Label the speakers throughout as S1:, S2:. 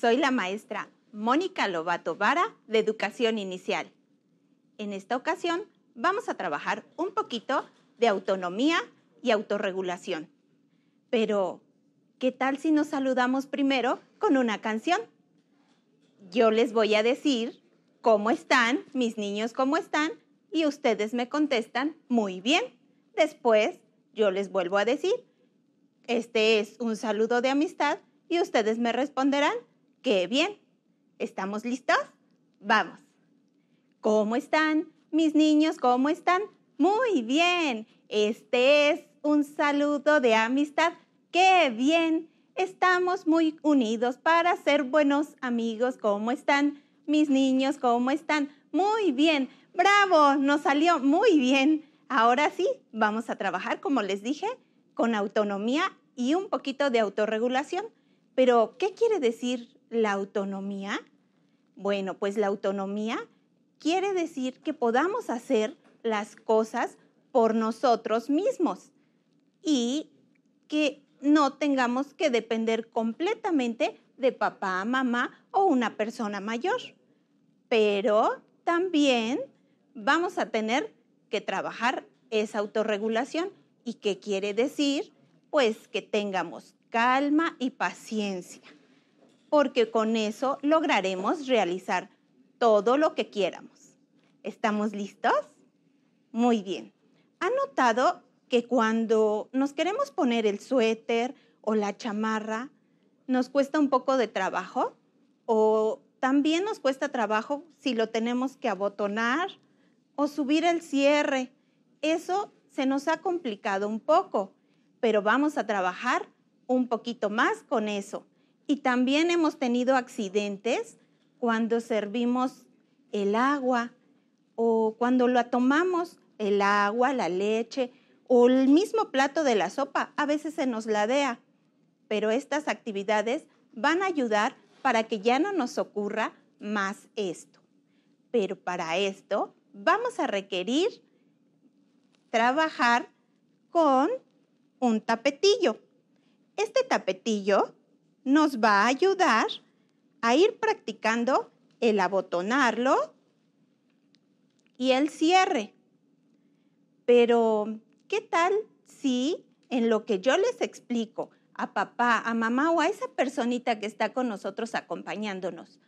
S1: Soy la maestra Mónica Lobato Vara de Educación Inicial. En esta ocasión vamos a trabajar un poquito de autonomía y autorregulación. Pero, ¿qué tal si nos saludamos primero con una canción? Yo les voy a decir cómo están, mis niños cómo están, y ustedes me contestan muy bien. Después, yo les vuelvo a decir, este es un saludo de amistad y ustedes me responderán ¡Qué bien! ¿Estamos listos? Vamos. ¿Cómo están, mis niños? ¿Cómo están? Muy bien. Este es un saludo de amistad. ¡Qué bien! Estamos muy unidos para ser buenos amigos. ¿Cómo están, mis niños? ¿Cómo están? Muy bien. Bravo, nos salió muy bien. Ahora sí, vamos a trabajar, como les dije, con autonomía y un poquito de autorregulación. Pero, ¿qué quiere decir la autonomía? Bueno, pues la autonomía quiere decir que podamos hacer las cosas por nosotros mismos y que no tengamos que depender completamente de papá, mamá o una persona mayor. Pero también vamos a tener que trabajar esa autorregulación. ¿Y qué quiere decir? Pues que tengamos calma y paciencia porque con eso lograremos realizar todo lo que quieramos. ¿Estamos listos? Muy bien. Ha notado que cuando nos queremos poner el suéter o la chamarra, nos cuesta un poco de trabajo? ¿O también nos cuesta trabajo si lo tenemos que abotonar o subir el cierre? Eso se nos ha complicado un poco, pero vamos a trabajar un poquito más con eso. Y también hemos tenido accidentes cuando servimos el agua o cuando lo tomamos, el agua, la leche o el mismo plato de la sopa, a veces se nos ladea. Pero estas actividades van a ayudar para que ya no nos ocurra más esto. Pero para esto vamos a requerir trabajar con un tapetillo. Este tapetillo nos va a ayudar a ir practicando el abotonarlo y el cierre. Pero, ¿qué tal si en lo que yo les explico a papá, a mamá o a esa personita que está con nosotros acompañándonos,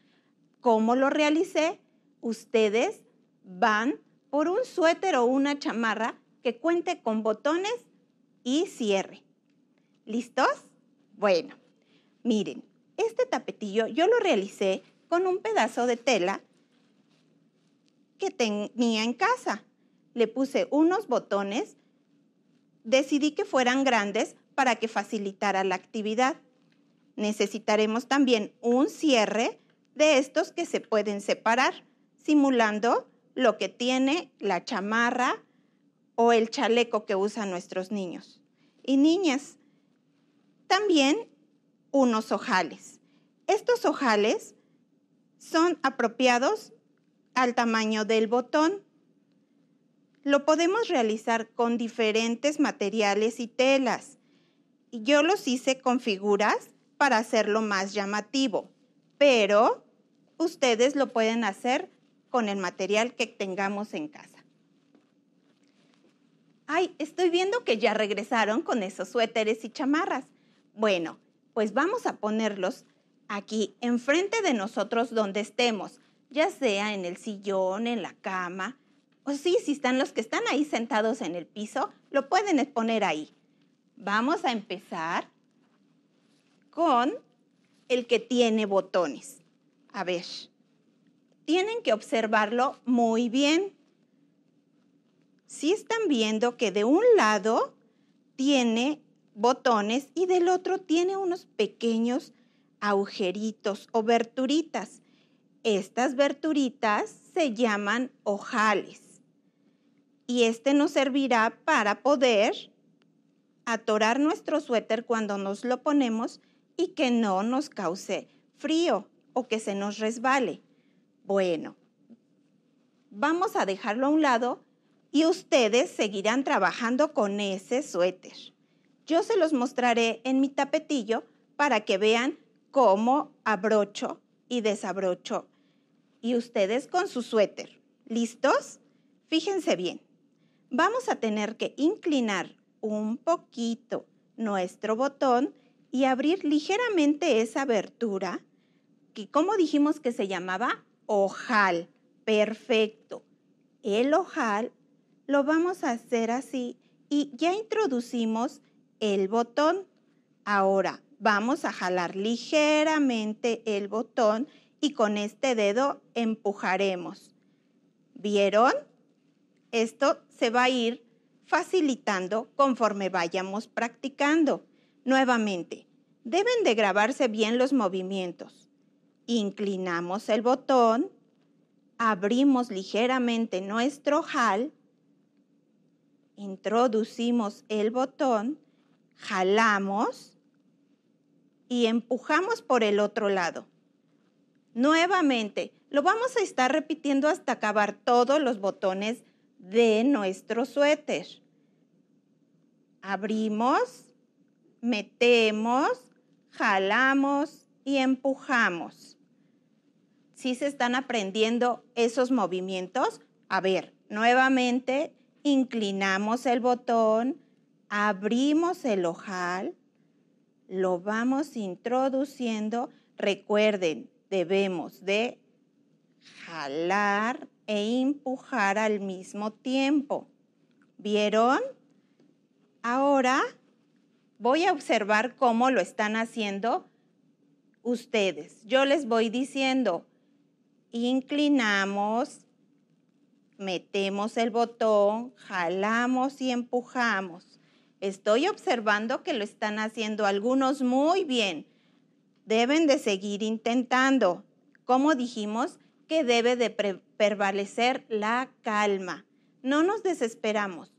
S1: cómo lo realicé? Ustedes van por un suéter o una chamarra que cuente con botones y cierre. ¿Listos? Bueno, Miren, este tapetillo yo lo realicé con un pedazo de tela que tenía en casa. Le puse unos botones, decidí que fueran grandes para que facilitara la actividad. Necesitaremos también un cierre de estos que se pueden separar, simulando lo que tiene la chamarra o el chaleco que usan nuestros niños y niñas. También unos ojales. Estos ojales son apropiados al tamaño del botón. Lo podemos realizar con diferentes materiales y telas. Yo los hice con figuras para hacerlo más llamativo, pero ustedes lo pueden hacer con el material que tengamos en casa. Ay, estoy viendo que ya regresaron con esos suéteres y chamarras. Bueno, pues vamos a ponerlos aquí enfrente de nosotros donde estemos, ya sea en el sillón, en la cama, o sí, si están los que están ahí sentados en el piso, lo pueden poner ahí. Vamos a empezar con el que tiene botones. A ver, tienen que observarlo muy bien. Si están viendo que de un lado tiene botones y del otro tiene unos pequeños agujeritos o verturitas. Estas verturitas se llaman ojales y este nos servirá para poder atorar nuestro suéter cuando nos lo ponemos y que no nos cause frío o que se nos resbale. Bueno, vamos a dejarlo a un lado y ustedes seguirán trabajando con ese suéter. Yo se los mostraré en mi tapetillo para que vean cómo abrocho y desabrocho. Y ustedes con su suéter. ¿Listos? Fíjense bien. Vamos a tener que inclinar un poquito nuestro botón y abrir ligeramente esa abertura que, como dijimos que se llamaba, ojal. Perfecto. El ojal lo vamos a hacer así y ya introducimos el botón. Ahora vamos a jalar ligeramente el botón y con este dedo empujaremos. ¿Vieron? Esto se va a ir facilitando conforme vayamos practicando. Nuevamente, deben de grabarse bien los movimientos. Inclinamos el botón, abrimos ligeramente nuestro jal, introducimos el botón jalamos y empujamos por el otro lado. Nuevamente, lo vamos a estar repitiendo hasta acabar todos los botones de nuestro suéter. Abrimos, metemos, jalamos y empujamos. Si ¿Sí se están aprendiendo esos movimientos, a ver, nuevamente inclinamos el botón, abrimos el ojal, lo vamos introduciendo. Recuerden, debemos de jalar e empujar al mismo tiempo. ¿Vieron? Ahora voy a observar cómo lo están haciendo ustedes. Yo les voy diciendo, inclinamos, metemos el botón, jalamos y empujamos. Estoy observando que lo están haciendo algunos muy bien. Deben de seguir intentando. Como dijimos, que debe de prevalecer la calma. No nos desesperamos.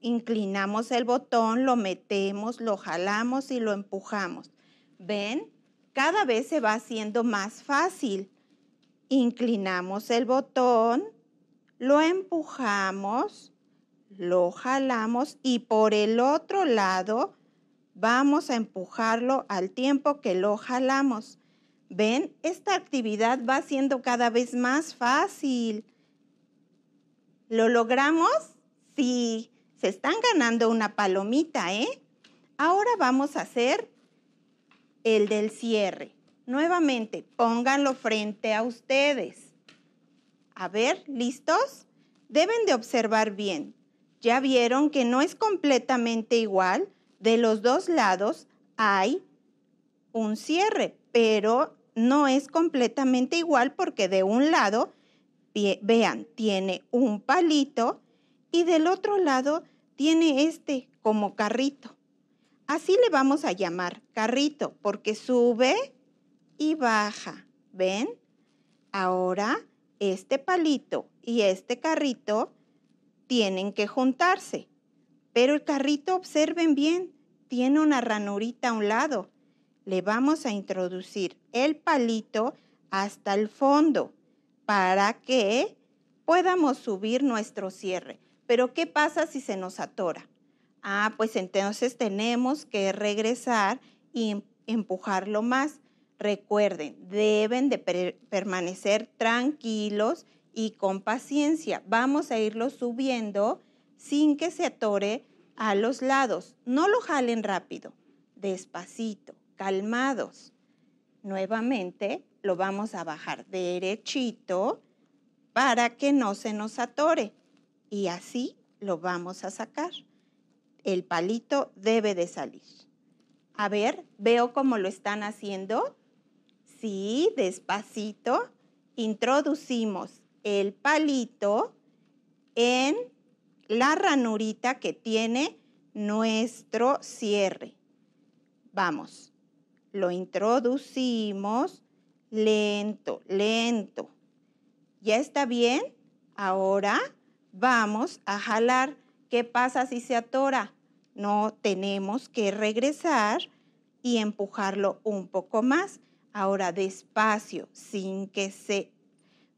S1: inclinamos el botón, lo metemos, lo jalamos y lo empujamos. ¿Ven? Cada vez se va haciendo más fácil. Inclinamos el botón, lo empujamos, lo jalamos y por el otro lado vamos a empujarlo al tiempo que lo jalamos. ¿Ven? Esta actividad va siendo cada vez más fácil. ¿Lo logramos? Sí, se están ganando una palomita, ¿eh? Ahora vamos a hacer el del cierre. Nuevamente, pónganlo frente a ustedes. A ver, ¿listos? Deben de observar bien. Ya vieron que no es completamente igual. De los dos lados hay un cierre, pero no es completamente igual porque de un lado, vean, tiene un palito y del otro lado tiene este como carrito. Así le vamos a llamar carrito porque sube y baja. ¿Ven? Ahora este palito y este carrito tienen que juntarse. Pero el carrito, observen bien, tiene una ranurita a un lado. Le vamos a introducir el palito hasta el fondo para que podamos subir nuestro cierre. Pero ¿qué pasa si se nos atora? Ah, pues entonces tenemos que regresar y em-, empujarlo más. Recuerden, deben de permanecer tranquilos y con paciencia. Vamos a irlo subiendo sin que se atore a los lados. No lo jalen rápido, despacito, calmados. Nuevamente lo vamos a bajar derechito para que no se nos atore y así lo vamos a sacar. El palito debe de salir. A ver, veo cómo lo están haciendo. Sí, despacito. Introducimos el palito en la ranurita que tiene nuestro cierre. Vamos, lo introducimos lento, lento. ¿Ya está bien? Ahora vamos a jalar. ¿Qué pasa si se atora? No tenemos que regresar y empujarlo un poco más. Ahora despacio, sin que se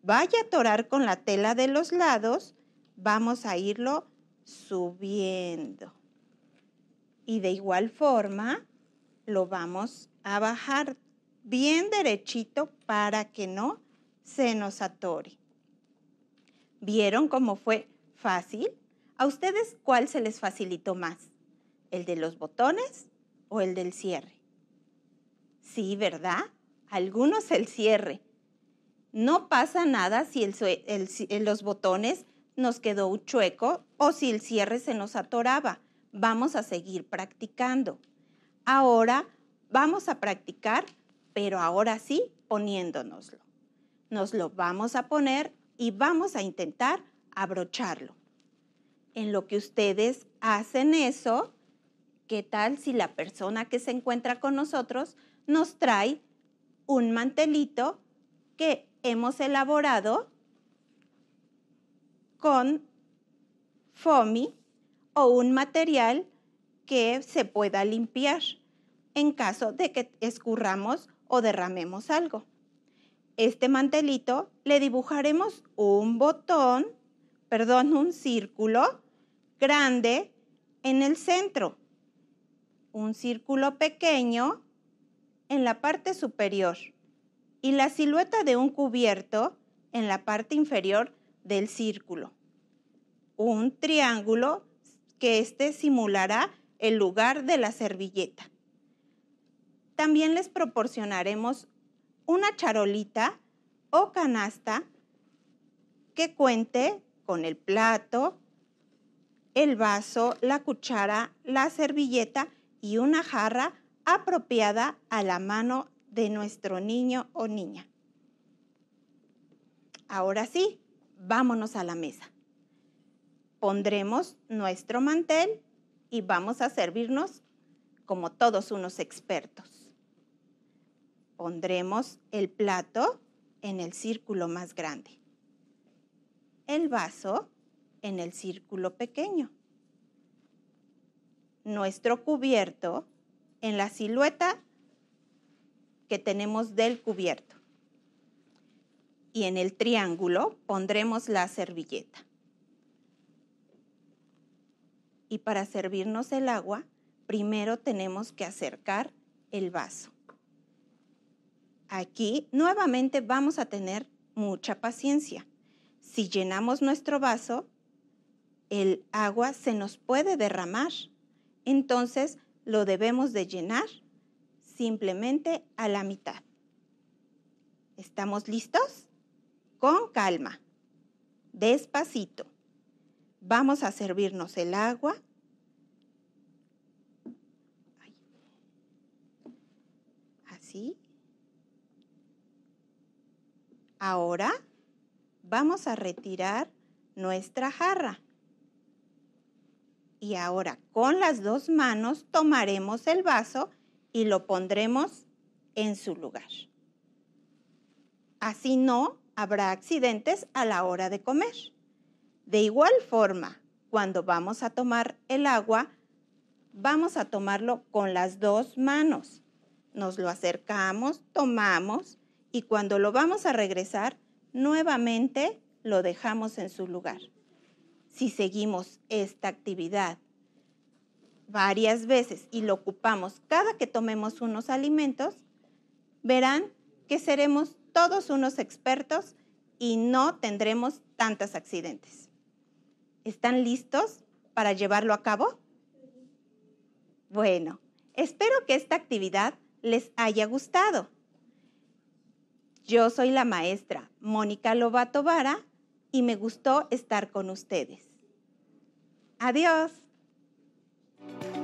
S1: vaya a atorar con la tela de los lados, vamos a irlo subiendo. Y de igual forma lo vamos a bajar bien derechito para que no se nos atore. ¿Vieron cómo fue fácil? ¿A ustedes cuál se les facilitó más? ¿El de los botones o el del cierre? Sí, ¿verdad? Algunos el cierre, no pasa nada si, los botones nos quedó un chueco o si el cierre se nos atoraba. Vamos a seguir practicando. Ahora vamos a practicar, pero ahora sí poniéndonoslo. Nos lo vamos a poner y vamos a intentar abrocharlo. En lo que ustedes hacen eso, ¿qué tal si la persona que se encuentra con nosotros nos trae un mantelito que hemos elaborado con foamy o un material que se pueda limpiar en caso de que escurramos o derramemos algo. Este mantelito le dibujaremos un botón, perdón, un círculo grande en el centro, un círculo pequeño en la parte superior y la silueta de un cubierto en la parte inferior del círculo. Un triángulo que éste simulará el lugar de la servilleta. También les proporcionaremos una charolita o canasta que cuente con el plato, el vaso, la cuchara, la servilleta y una jarra apropiada a la mano de nuestro niño o niña. Ahora sí, vámonos a la mesa. Pondremos nuestro mantel y vamos a servirnos como todos unos expertos. Pondremos el plato en el círculo más grande, el vaso en el círculo pequeño, nuestro cubierto en la silueta que tenemos del cubierto. Y en el triángulo pondremos la servilleta. Y para servirnos el agua, primero tenemos que acercar el vaso. Aquí nuevamente vamos a tener mucha paciencia. Si llenamos nuestro vaso, el agua se nos puede derramar. Entonces lo debemos de llenar simplemente a la mitad. ¿Estamos listos? Con calma, despacito. Vamos a servirnos el agua. Así. Ahora vamos a retirar nuestra jarra. Y ahora con las dos manos tomaremos el vaso y lo pondremos en su lugar. Así no habrá accidentes a la hora de comer. De igual forma, cuando vamos a tomar el agua, vamos a tomarlo con las dos manos. Nos lo acercamos, tomamos y cuando lo vamos a regresar, nuevamente lo dejamos en su lugar. Si seguimos esta actividad varias veces y lo ocupamos cada que tomemos unos alimentos, verán que seremos todos unos expertos y no tendremos tantos accidentes. ¿Están listos para llevarlo a cabo? Bueno, espero que esta actividad les haya gustado. Yo soy la maestra Mónica Lobato Vara y me gustó estar con ustedes. Adiós. Thank you